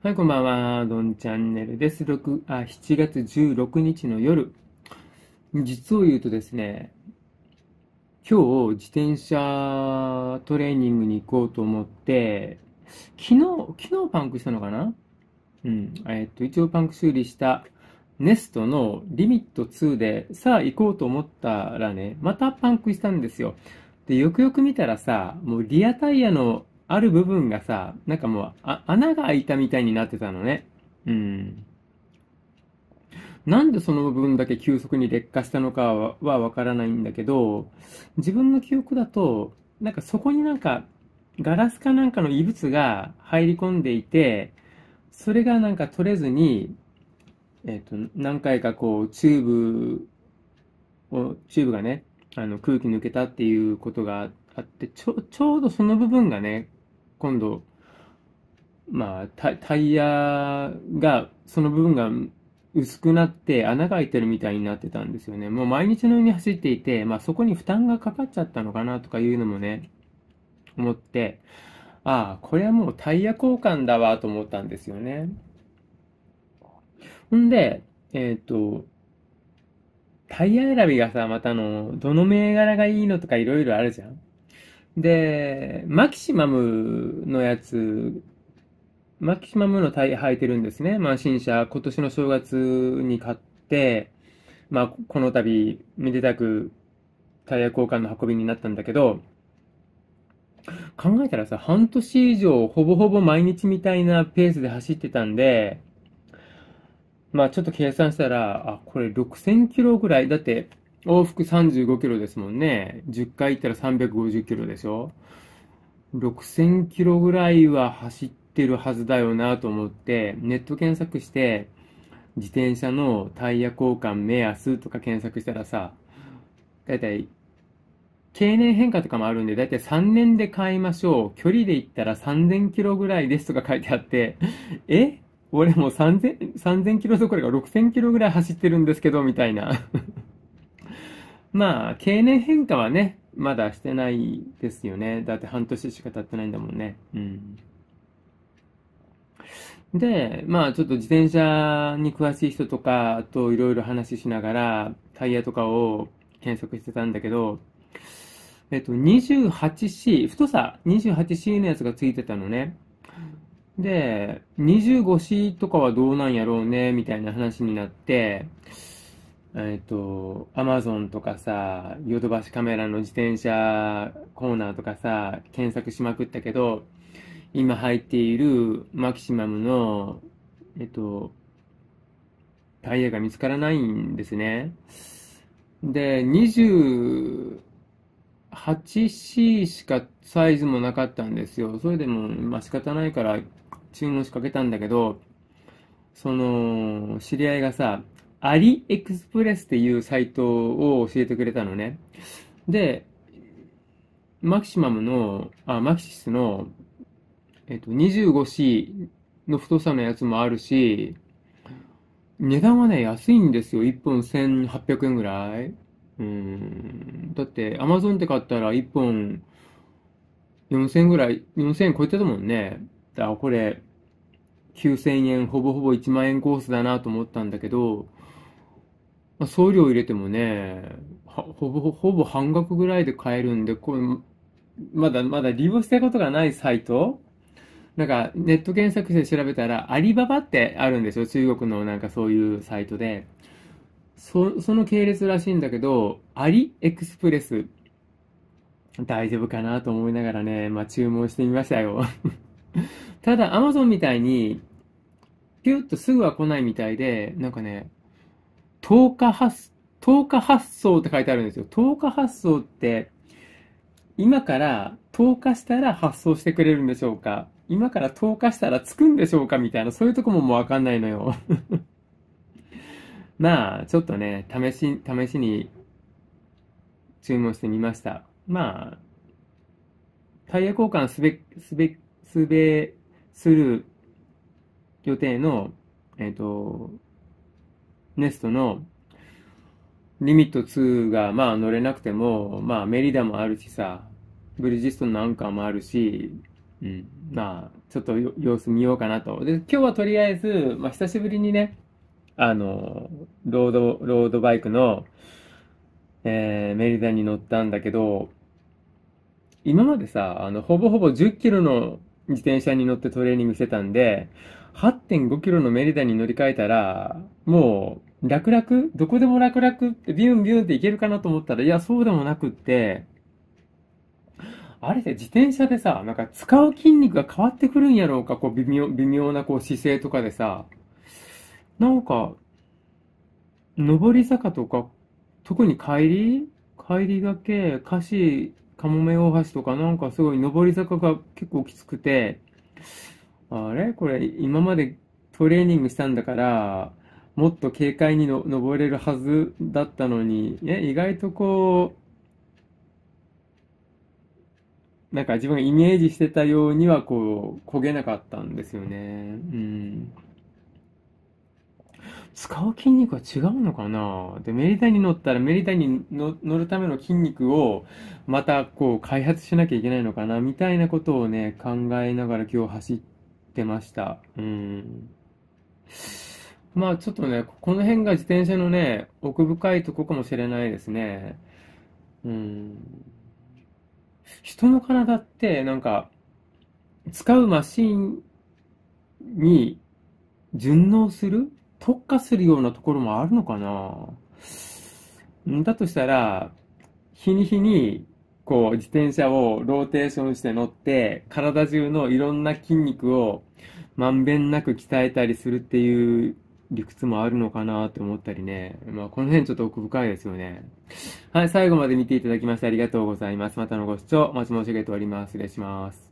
はい、こんばんは。どんチャンネルです。6あ7月16日の夜。実を言うとですね、今日自転車トレーニングに行こうと思って、昨日、昨日パンクしたのかなうん。えっと、一応パンク修理したネストのリミット2で、さあ行こうと思ったらね、またパンクしたんですよ。で、よくよく見たらさ、もうリアタイヤのある部分がさ、なんかもう、あ、穴が開いたみたいになってたのね。うん。なんでその部分だけ急速に劣化したのかはわからないんだけど、自分の記憶だと、なんかそこになんか、ガラスかなんかの異物が入り込んでいて、それがなんか取れずに、えっ、ー、と、何回かこう、チューブを、チューブがね、あの空気抜けたっていうことがあって、ちょ、ちょうどその部分がね、今度、まあタ、タイヤが、その部分が薄くなって穴が開いてるみたいになってたんですよね。もう毎日のように走っていて、まあ、そこに負担がかかっちゃったのかなとかいうのもね、思って、ああ、これはもうタイヤ交換だわと思ったんですよね。ほんで、えっ、ー、と、タイヤ選びがさ、またの、どの銘柄がいいのとかいろいろあるじゃん。で、マキシマムのやつ、マキシマムのタイ履いてるんですね。まあ、新車、今年の正月に買って、まあ、この度、めでたくタイヤ交換の運びになったんだけど、考えたらさ、半年以上、ほぼほぼ毎日みたいなペースで走ってたんで、まあちょっと計算したら、あ、これ6000キロぐらい。だって、往復35キロですもんね。10回行ったら350キロでしょ。6000キロぐらいは走ってるはずだよなと思って、ネット検索して、自転車のタイヤ交換目安とか検索したらさ、だいたい、経年変化とかもあるんで、だいたい3年で買いましょう。距離で行ったら3000キロぐらいですとか書いてあって、え俺も3000、3000キロどころか6000キロぐらい走ってるんですけど、みたいなまあ、経年変化はね、まだしてないですよね。だって半年しか経ってないんだもんね。うん。で、まあちょっと自転車に詳しい人とかといろいろ話しながらタイヤとかを検索してたんだけど、えっと 28C、太さ 28C のやつがついてたのね。で、25C とかはどうなんやろうね、みたいな話になって、えっと、アマゾンとかさ、ヨドバシカメラの自転車コーナーとかさ、検索しまくったけど、今入っているマキシマムの、えっと、タイヤが見つからないんですね。で、28C しかサイズもなかったんですよ。それでも、まあ仕方ないから注文しかけたんだけど、その、知り合いがさ、アリエクスプレスっていうサイトを教えてくれたのね。で、マキシマムの、あ、マキシスの、えっと、25C の太さのやつもあるし、値段はね、安いんですよ。1本1800円ぐらい。うん。だって、アマゾンって買ったら1本4000円ぐらい、4000円超えてたもんね。だこれ、9000円、ほぼほぼ1万円コースだなと思ったんだけど、まあ、送料入れてもね、ほぼ、ほぼ半額ぐらいで買えるんで、これ、まだまだ利用したことがないサイトなんか、ネット検索して調べたら、アリババってあるんですよ。中国のなんかそういうサイトで。そ、その系列らしいんだけど、アリエクスプレス。大丈夫かなと思いながらね、まあ、注文してみましたよ。ただ、アマゾンみたいに、ピュッとすぐは来ないみたいで、なんかね、投下発、投下発送って書いてあるんですよ。投下発送って、今から投下したら発送してくれるんでしょうか今から投下したら着くんでしょうかみたいな、そういうとこももうわかんないのよ。まあ、ちょっとね、試し、試しに注文してみました。まあ、タイヤ交換すべ、すべ、すべ、する予定の、えっ、ー、と、ネストのリミット2が、まあ、乗れなくても、まあ、メリダもあるしさ、ブリヂストンのアンカーもあるし、うん、まあ、ちょっと様子見ようかなと。で、今日はとりあえず、まあ、久しぶりにね、あの、ロード、ロードバイクの、えー、メリダに乗ったんだけど、今までさ、あの、ほぼほぼ10キロの自転車に乗ってトレーニングしてたんで、8.5キロのメリダに乗り換えたら、もう、楽々どこでも楽々ってビュンビュンっていけるかなと思ったら、いや、そうでもなくって、あれで自転車でさ、なんか使う筋肉が変わってくるんやろうか、こう微妙、微妙なこう姿勢とかでさ、なんか、上り坂とか、特に帰り帰りがけ、歌詞、かもめ大橋とかなんかすごい上り坂が結構きつくて、あれこれ今までトレーニングしたんだから、もっと軽快にの登れるはずだったのに、ね、意外とこう、なんか自分がイメージしてたようにはこう、焦げなかったんですよね。うん。使う筋肉は違うのかなで、メリタに乗ったらメリダに乗るための筋肉をまたこう開発しなきゃいけないのかなみたいなことをね、考えながら今日走ってました。うん。まあちょっとね、この辺が自転車のね、奥深いとこかもしれないですね。うん。人の体ってなんか、使うマシンに順応する特化するようなところもあるのかなだとしたら、日に日に、こう、自転車をローテーションして乗って、体中のいろんな筋肉をまんべんなく鍛えたりするっていう理屈もあるのかなって思ったりね。まあ、この辺ちょっと奥深いですよね。はい、最後まで見ていただきましてありがとうございます。またのご視聴お待ち申し上げております。失礼します。